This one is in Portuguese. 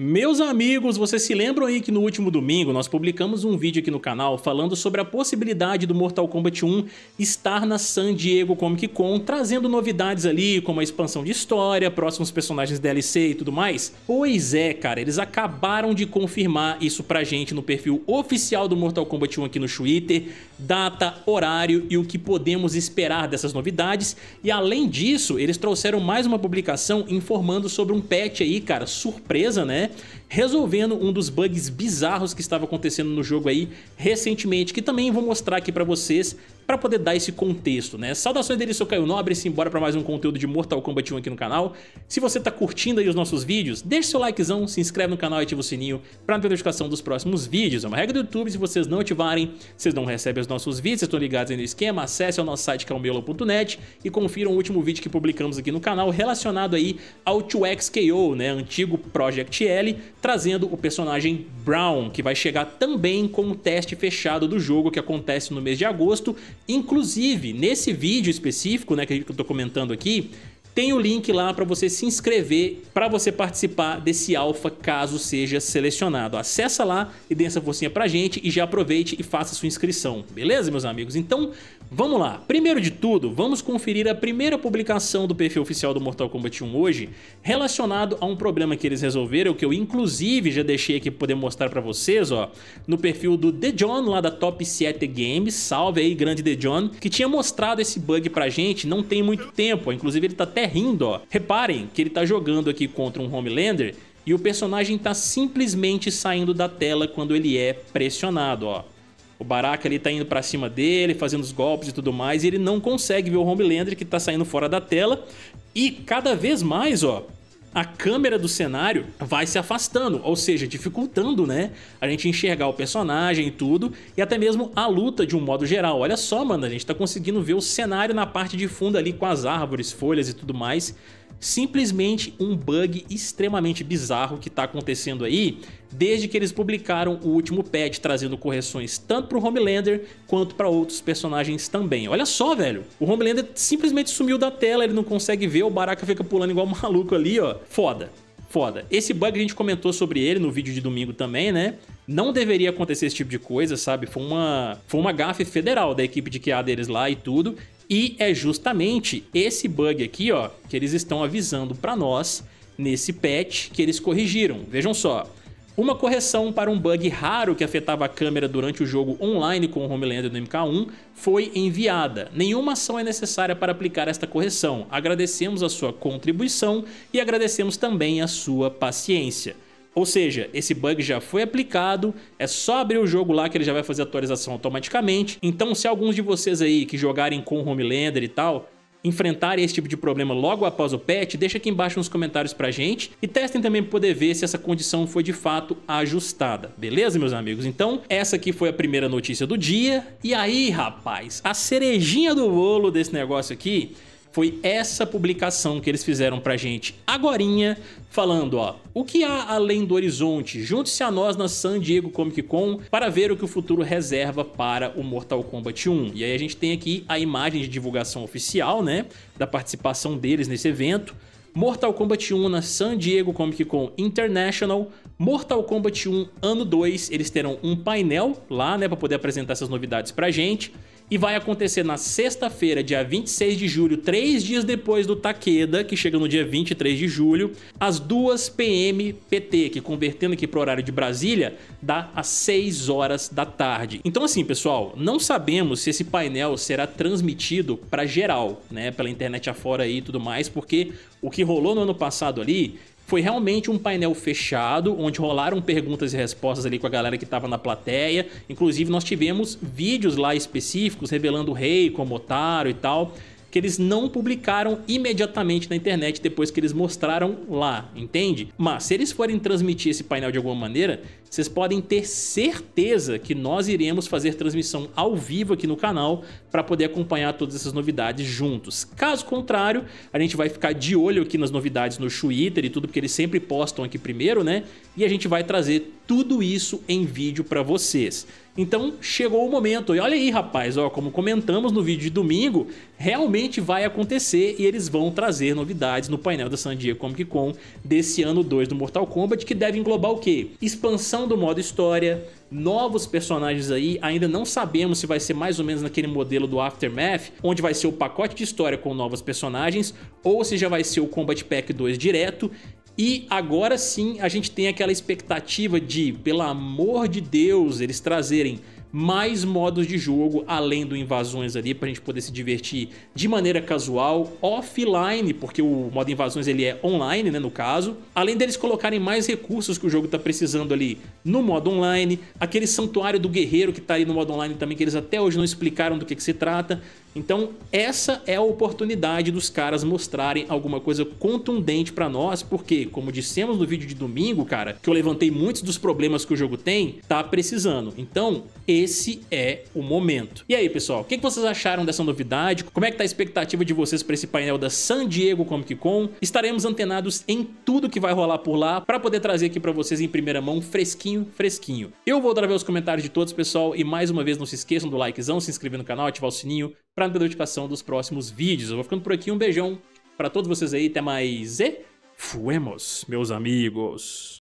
Meus amigos, vocês se lembram aí que no último domingo nós publicamos um vídeo aqui no canal falando sobre a possibilidade do Mortal Kombat 1 estar na San Diego Comic Con, trazendo novidades ali, como a expansão de história, próximos personagens DLC e tudo mais? Pois é, cara, eles acabaram de confirmar isso pra gente no perfil oficial do Mortal Kombat 1 aqui no Twitter, data, horário e o que podemos esperar dessas novidades. E além disso, eles trouxeram mais uma publicação informando sobre um patch aí, cara, surpresa, né? Resolvendo um dos bugs bizarros que estava acontecendo no jogo aí recentemente, que também vou mostrar aqui para vocês para poder dar esse contexto, né? Saudações dele, sou Caio Nobre, simbora para mais um conteúdo de Mortal Kombat 1 aqui no canal. Se você tá curtindo aí os nossos vídeos, deixe seu likezão, se inscreve no canal e ativa o sininho para não ter notificação dos próximos vídeos. É uma regra do YouTube, se vocês não ativarem, vocês não recebem as nossos vídeos, estão ligados aí no esquema, acesse o nosso site calmelo.net é e confira o último vídeo que publicamos aqui no canal relacionado aí ao 2XKO, né, antigo Project L, trazendo o personagem Brown, que vai chegar também com o teste fechado do jogo que acontece no mês de agosto. Inclusive, nesse vídeo específico, né, que eu tô comentando aqui, tem o link lá para você se inscrever, para você participar desse alfa caso seja selecionado. Acessa lá e dê essa forcinha pra gente e já aproveite e faça sua inscrição, beleza meus amigos? Então vamos lá. Primeiro de tudo, vamos conferir a primeira publicação do perfil oficial do Mortal Kombat 1 hoje, relacionado a um problema que eles resolveram, que eu inclusive já deixei aqui pra poder mostrar para vocês, ó, no perfil do The John lá da Top 7 Games, salve aí grande The John, que tinha mostrado esse bug pra gente não tem muito tempo, inclusive ele tá até rindo, ó. Reparem que ele tá jogando aqui contra um Homelander e o personagem tá simplesmente saindo da tela quando ele é pressionado, ó. O Baraka ali tá indo para cima dele, fazendo os golpes e tudo mais, e ele não consegue ver o Homelander que tá saindo fora da tela. E cada vez mais, ó, a câmera do cenário vai se afastando, ou seja, dificultando, né? A gente enxergar o personagem e tudo, e até mesmo a luta de um modo geral. Olha só, mano, a gente tá conseguindo ver o cenário na parte de fundo ali com as árvores, folhas e tudo mais simplesmente um bug extremamente bizarro que está acontecendo aí desde que eles publicaram o último patch trazendo correções tanto para o Homelander quanto para outros personagens também. Olha só, velho, o Homelander simplesmente sumiu da tela, ele não consegue ver, o Baraka fica pulando igual maluco ali, ó. Foda. Foda. Esse bug a gente comentou sobre ele no vídeo de domingo também, né? Não deveria acontecer esse tipo de coisa, sabe? Foi uma, foi uma gafe federal da equipe de QA deles lá e tudo. E é justamente esse bug aqui, ó, que eles estão avisando para nós nesse patch que eles corrigiram. Vejam só, uma correção para um bug raro que afetava a câmera durante o jogo online com o Homelander no MK1 foi enviada. Nenhuma ação é necessária para aplicar esta correção. Agradecemos a sua contribuição e agradecemos também a sua paciência. Ou seja, esse bug já foi aplicado, é só abrir o jogo lá que ele já vai fazer a atualização automaticamente. Então, se alguns de vocês aí que jogarem com o Homelander e tal, enfrentarem esse tipo de problema logo após o patch, deixa aqui embaixo nos comentários pra gente e testem também para poder ver se essa condição foi de fato ajustada, beleza meus amigos? Então essa aqui foi a primeira notícia do dia e aí rapaz, a cerejinha do bolo desse negócio aqui foi essa publicação que eles fizeram pra gente agorinha, falando, ó, o que há além do horizonte? Junte-se a nós na San Diego Comic Con para ver o que o futuro reserva para o Mortal Kombat 1. E aí a gente tem aqui a imagem de divulgação oficial, né, da participação deles nesse evento. Mortal Kombat 1 na San Diego Comic Con International, Mortal Kombat 1 Ano 2, eles terão um painel lá, né, para poder apresentar essas novidades pra gente e vai acontecer na sexta-feira, dia 26 de julho, três dias depois do Takeda, que chega no dia 23 de julho, às 2 p.m. PT, que convertendo aqui para o horário de Brasília, dá às 6 horas da tarde. Então assim, pessoal, não sabemos se esse painel será transmitido para geral, né, pela internet afora e tudo mais, porque o que rolou no ano passado ali foi realmente um painel fechado, onde rolaram perguntas e respostas ali com a galera que estava na plateia. Inclusive, nós tivemos vídeos lá específicos revelando o rei como otário e tal que eles não publicaram imediatamente na internet depois que eles mostraram lá, entende? Mas se eles forem transmitir esse painel de alguma maneira, vocês podem ter certeza que nós iremos fazer transmissão ao vivo aqui no canal para poder acompanhar todas essas novidades juntos. Caso contrário, a gente vai ficar de olho aqui nas novidades no Twitter e tudo, porque eles sempre postam aqui primeiro, né? E a gente vai trazer tudo isso em vídeo para vocês. Então chegou o momento. E olha aí, rapaz, ó, como comentamos no vídeo de domingo, realmente vai acontecer e eles vão trazer novidades no painel da San Diego Comic Con desse ano 2 do Mortal Kombat, que deve englobar o quê? Expansão do modo história, novos personagens aí, ainda não sabemos se vai ser mais ou menos naquele modelo do Aftermath, onde vai ser o pacote de história com novos personagens, ou se já vai ser o Combat Pack 2 direto, e agora sim a gente tem aquela expectativa de, pelo amor de Deus, eles trazerem mais modos de jogo além do invasões ali para a gente poder se divertir de maneira casual, offline, porque o modo invasões ele é online, né, no caso. Além deles colocarem mais recursos que o jogo está precisando ali no modo online, aquele santuário do guerreiro que está ali no modo online também que eles até hoje não explicaram do que, que se trata. Então, essa é a oportunidade dos caras mostrarem alguma coisa contundente para nós, porque, como dissemos no vídeo de domingo, cara, que eu levantei muitos dos problemas que o jogo tem, tá precisando. Então, esse é o momento. E aí, pessoal, o que vocês acharam dessa novidade? Como é que tá a expectativa de vocês para esse painel da San Diego Comic Con? Estaremos antenados em tudo que vai rolar por lá para poder trazer aqui para vocês em primeira mão, fresquinho, fresquinho. Eu vou dar ver os comentários de todos, pessoal, e mais uma vez não se esqueçam do likezão, se inscrever no canal, ativar o sininho, para a notificação dos próximos vídeos. Eu vou ficando por aqui, um beijão para todos vocês aí, até mais e fuemos, meus amigos!